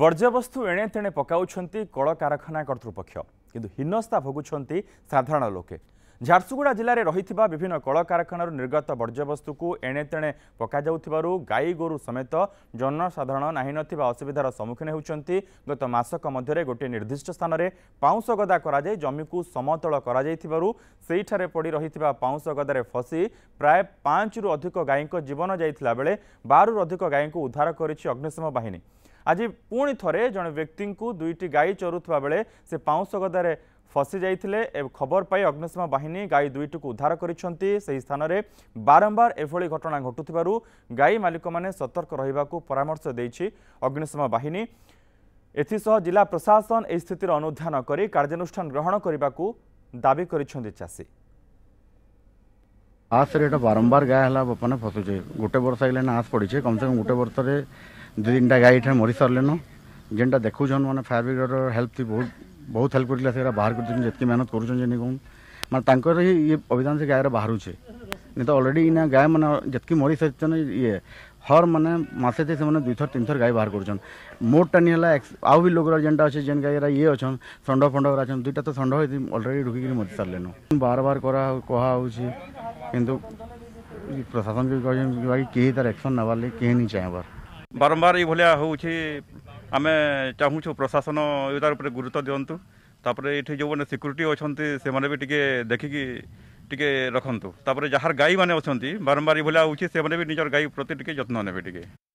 ବର୍ଜ୍ୟବସ୍ତୁ ଏଣେ ତେଣେ ପକାଉଛନ୍ତି କଳକାରଖାନା କର୍ତ୍ତୃପକ୍ଷ କିନ୍ତୁ ହୀନସ୍ଥା ଭୋଗୁଛନ୍ତି ସାଧାରଣ ଲୋକେ ଝାରସୁଗୁଡ଼ା ଜିଲ୍ଲାରେ ରହିଥିବା ବିଭିନ୍ନ କଳକାରଖାନାରୁ ନିର୍ଗତ ବର୍ଜ୍ୟବସ୍ତୁକୁ ଏଣେ ତେଣେ ପକାଯାଉଥିବାରୁ ଗାଈ ଗୋରୁ ସମେତ ଜନସାଧାରଣ ନାହିଁ ନଥିବା ଅସୁବିଧାର ସମ୍ମୁଖୀନ ହେଉଛନ୍ତି ଗତ ମାସକ ମଧ୍ୟରେ ଗୋଟିଏ ନିର୍ଦ୍ଦିଷ୍ଟ ସ୍ଥାନରେ ପାଉଁଶ ଗଦା କରାଯାଇ ଜମିକୁ ସମତଳ କରାଯାଇଥିବାରୁ ସେହିଠାରେ ପଡ଼ି ରହିଥିବା ପାଉଁଶ ଗଦାରେ ଫସି ପ୍ରାୟ ପାଞ୍ଚରୁ ଅଧିକ ଗାଈଙ୍କ ଜୀବନ ଯାଇଥିଲା ବେଳେ ବାରରୁ ଅଧିକ ଗାଈଙ୍କୁ ଉଦ୍ଧାର କରିଛି ଅଗ୍ନିଶମ ବାହିନୀ ଆଜି ପୁଣି ଥରେ ଜଣେ ବ୍ୟକ୍ତିଙ୍କୁ ଦୁଇଟି ଗାଈ ଚରୁଥିବା ବେଳେ ସେ ପାଉଁଶ ଗଦାରେ ଫସି ଯାଇଥିଲେ ଏବଂ ଖବର ପାଇ ଅଗ୍ନିଶମ ବାହିନୀ ଗାଈ ଦୁଇଟିକୁ ଉଦ୍ଧାର କରିଛନ୍ତି ସେହି ସ୍ଥାନରେ ବାରମ୍ବାର ଏଭଳି ଘଟଣା ଘଟୁଥିବାରୁ ଗାଈ ମାଲିକମାନେ ସତର୍କ ରହିବାକୁ ପରାମର୍ଶ ଦେଇଛି ଅଗ୍ନିଶମ ବାହିନୀ ଏଥିସହ ଜିଲ୍ଲା ପ୍ରଶାସନ ଏହି ସ୍ଥିତିର ଅନୁଧ୍ୟାନ କରି କାର୍ଯ୍ୟାନୁଷ୍ଠାନ ଗ୍ରହଣ କରିବାକୁ ଦାବି କରିଛନ୍ତି ଚାଷୀ ଆସରେ ଏଇଟା ବାରମ୍ବାର ଗାଏ ହେଲା ବପାନେ ଫସୁଛେ ଗୋଟେ ବର୍ଷ ହେଲେ ଆସ ପଡ଼ିଛେ କମ୍ ସେ କମ୍ ଗୋଟେ ବର୍ଷରେ ଦୁଇ ତିନିଟା ଗାଈ ଏଠାରେ ମରିସାରିଲେନ ଯେନ୍ଟା ଦେଖୁଛନ୍ ମାନେ ଫାୟାର ବ୍ରିଗେଡ଼ର ହେଲ୍ପ ଥି ବହୁତ ବହୁତ ହେଲ୍ପ କରିଥିଲା ସେଗୁଡ଼ା ବାହାର କରିଛନ୍ ଯେତିକି ମେହନତ କରୁଛନ୍ ଯେନି କହୁନ୍ ମାନେ ତାଙ୍କର ହିଁ ଇଏ ଅଭିଯାନ ସେ ଗାଈର ବାହାରୁଛେ ନାଇଁ ତ ଅଲରେଡ଼ି ଇନା ଗାଈ ମାନେ ଯେତିକି ମରିସାରିଛନ୍ ଇଏ हर माने मसे थे से दुई थर तीन थर गाय बाहर कर मोटा नहीं है आउ भी लोग जेनटा अच्छे जेन गाय ये अच्छा षंड फंड अच्छा दुईटा तो षंड अलरेडी ढुकिक मरी सारे बार बार करा कहा कि प्रशासन के कह तार एक्शन नबार लगे कहीं नहीं चाहबार বারম্বার এইভাবে হচ্ছে আমি চাহুছু প্রশাসন তার উপরে গুরুত্ব দিন্তু তাপরে এটি যে সিকুরিটি অনেক সে টিকি দেখিকি টিকি রখন্তু তাপরে যাহার গাই মানে অনেক বারম্বার এইভাবে হচ্ছে সে নিজের গাই প্রতি টিকি যত্ন নেবে টিকি